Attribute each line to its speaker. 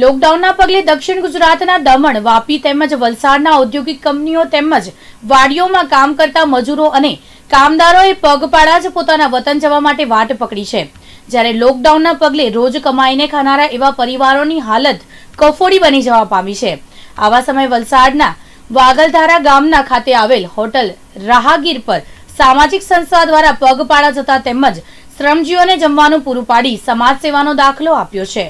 Speaker 1: લોકડાઉનના પગલે દક્ષિણ ગુજરાતના દમણ વાપી તેમજ વલસાડના ઔદ્યોગિક કંપનીઓ તેમજ વાડીઓમાં કામ કરતા મજૂરો અને કામદારોએ પગપાળા જ પોતાના વતન જવા માટે વાટ પકડી છે જ્યારે લોકડાઉનના પગલે રોજ કમાઈને ખાનારા એવા પરિવારોની હાલત કફોડી બની જવા પામી છે આવા સમયે વલસાડના વાગલધારા ગામના ખાતે આવેલ હોટલ રાહાગીર પર સામાજિક સંસ્થા દ્વારા પગપાળા જતા તેમજ શ્રમજીઓને જમવાનું પૂરું પાડી સમાજ સેવાનો દાખલો આપ્યો છે